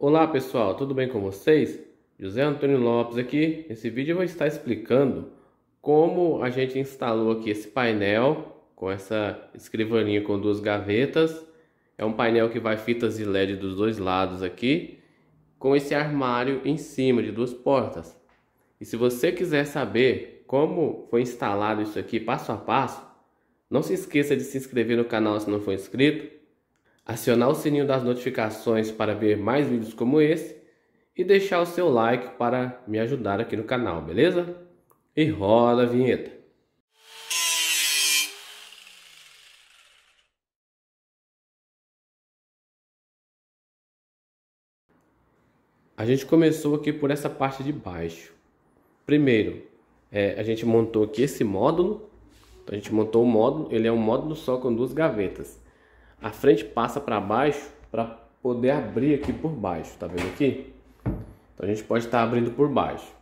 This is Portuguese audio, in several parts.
Olá pessoal, tudo bem com vocês? José Antônio Lopes aqui. Nesse vídeo eu vou estar explicando como a gente instalou aqui esse painel com essa escrivaninha com duas gavetas. É um painel que vai fitas de LED dos dois lados aqui, com esse armário em cima de duas portas. E se você quiser saber como foi instalado isso aqui passo a passo, não se esqueça de se inscrever no canal se não for inscrito acionar o sininho das notificações para ver mais vídeos como esse e deixar o seu like para me ajudar aqui no canal, beleza? E roda a vinheta! A gente começou aqui por essa parte de baixo. Primeiro, é, a gente montou aqui esse módulo. Então, a gente montou o módulo, ele é um módulo só com duas gavetas a frente passa para baixo para poder abrir aqui por baixo, tá vendo aqui? Então a gente pode estar tá abrindo por baixo.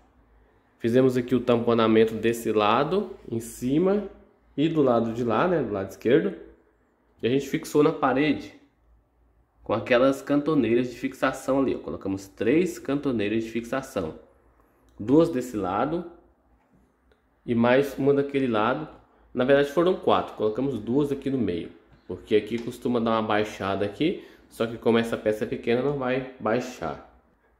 Fizemos aqui o tamponamento desse lado, em cima e do lado de lá, né, do lado esquerdo. E a gente fixou na parede com aquelas cantoneiras de fixação ali, ó. Colocamos três cantoneiras de fixação. Duas desse lado e mais uma daquele lado. Na verdade foram quatro, colocamos duas aqui no meio. Porque aqui costuma dar uma baixada aqui, só que como essa peça é pequena, não vai baixar.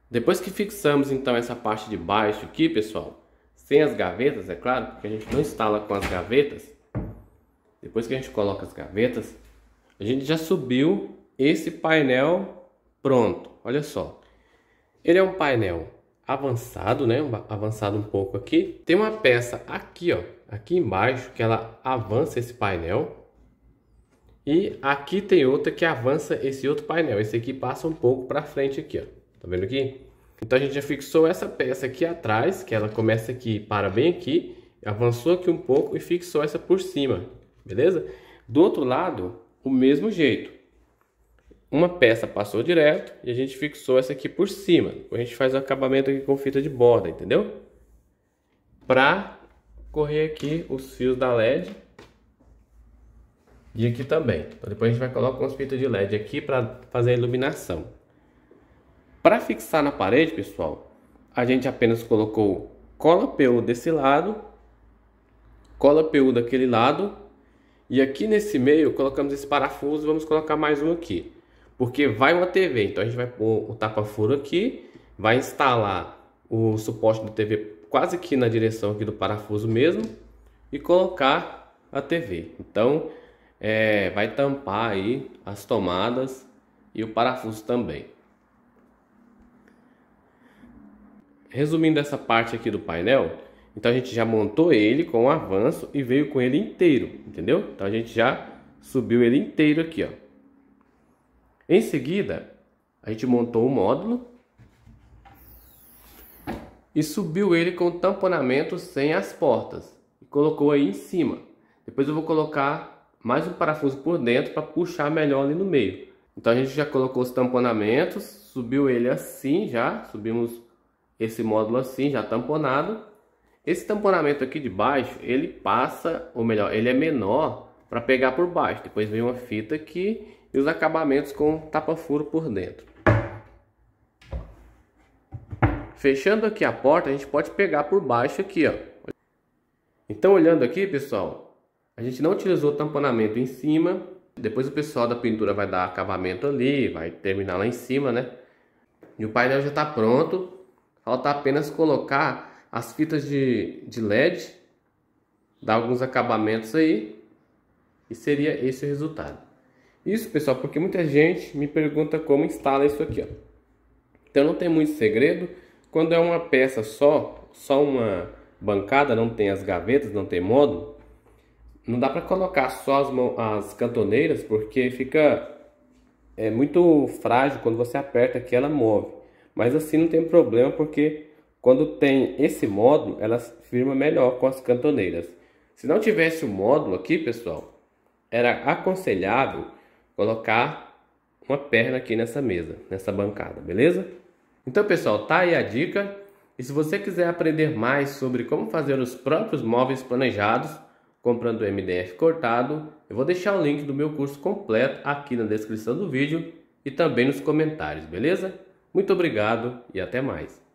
Depois que fixamos então essa parte de baixo aqui, pessoal, sem as gavetas, é claro, porque a gente não instala com as gavetas. Depois que a gente coloca as gavetas, a gente já subiu esse painel pronto. Olha só. Ele é um painel avançado, né? avançado um pouco aqui. Tem uma peça aqui, ó, aqui embaixo que ela avança esse painel. E aqui tem outra que avança esse outro painel. Esse aqui passa um pouco para frente aqui, ó. Tá vendo aqui? Então a gente já fixou essa peça aqui atrás, que ela começa aqui, para bem aqui, avançou aqui um pouco e fixou essa por cima, beleza? Do outro lado, o mesmo jeito. Uma peça passou direto e a gente fixou essa aqui por cima. A gente faz o acabamento aqui com fita de borda, entendeu? Para correr aqui os fios da LED e aqui também. Então, depois a gente vai colocar um espírito de LED aqui para fazer a iluminação. Para fixar na parede, pessoal, a gente apenas colocou cola PU desse lado, cola PU daquele lado. E aqui nesse meio colocamos esse parafuso vamos colocar mais um aqui. Porque vai uma TV, então a gente vai pôr o tapa-furo aqui, vai instalar o suporte da TV quase que na direção aqui do parafuso mesmo e colocar a TV. Então, é, vai tampar aí as tomadas e o parafuso também. Resumindo essa parte aqui do painel, então a gente já montou ele com o avanço e veio com ele inteiro, entendeu? Então a gente já subiu ele inteiro aqui, ó. Em seguida, a gente montou o módulo e subiu ele com tamponamento sem as portas e colocou aí em cima. Depois eu vou colocar mais um parafuso por dentro para puxar melhor ali no meio. Então a gente já colocou os tamponamentos, subiu ele assim já, subimos esse módulo assim, já tamponado. Esse tamponamento aqui de baixo, ele passa, ou melhor, ele é menor para pegar por baixo. Depois vem uma fita aqui e os acabamentos com tapa-furo por dentro. Fechando aqui a porta, a gente pode pegar por baixo aqui, ó. Então olhando aqui, pessoal, a gente não utilizou tamponamento em cima. Depois o pessoal da pintura vai dar acabamento ali, vai terminar lá em cima, né? E o painel já está pronto. Falta apenas colocar as fitas de, de LED, dar alguns acabamentos aí. E seria esse o resultado. Isso, pessoal, porque muita gente me pergunta como instala isso aqui, ó. Então não tem muito segredo. Quando é uma peça só, só uma bancada, não tem as gavetas, não tem módulo, não dá para colocar só as, as cantoneiras porque fica é muito frágil quando você aperta que ela move. Mas assim não tem problema porque quando tem esse módulo, ela firma melhor com as cantoneiras. Se não tivesse o módulo aqui, pessoal, era aconselhável colocar uma perna aqui nessa mesa, nessa bancada, beleza? Então, pessoal, tá aí a dica. E se você quiser aprender mais sobre como fazer os próprios móveis planejados, comprando o MDF cortado. Eu vou deixar o link do meu curso completo aqui na descrição do vídeo e também nos comentários, beleza? Muito obrigado e até mais.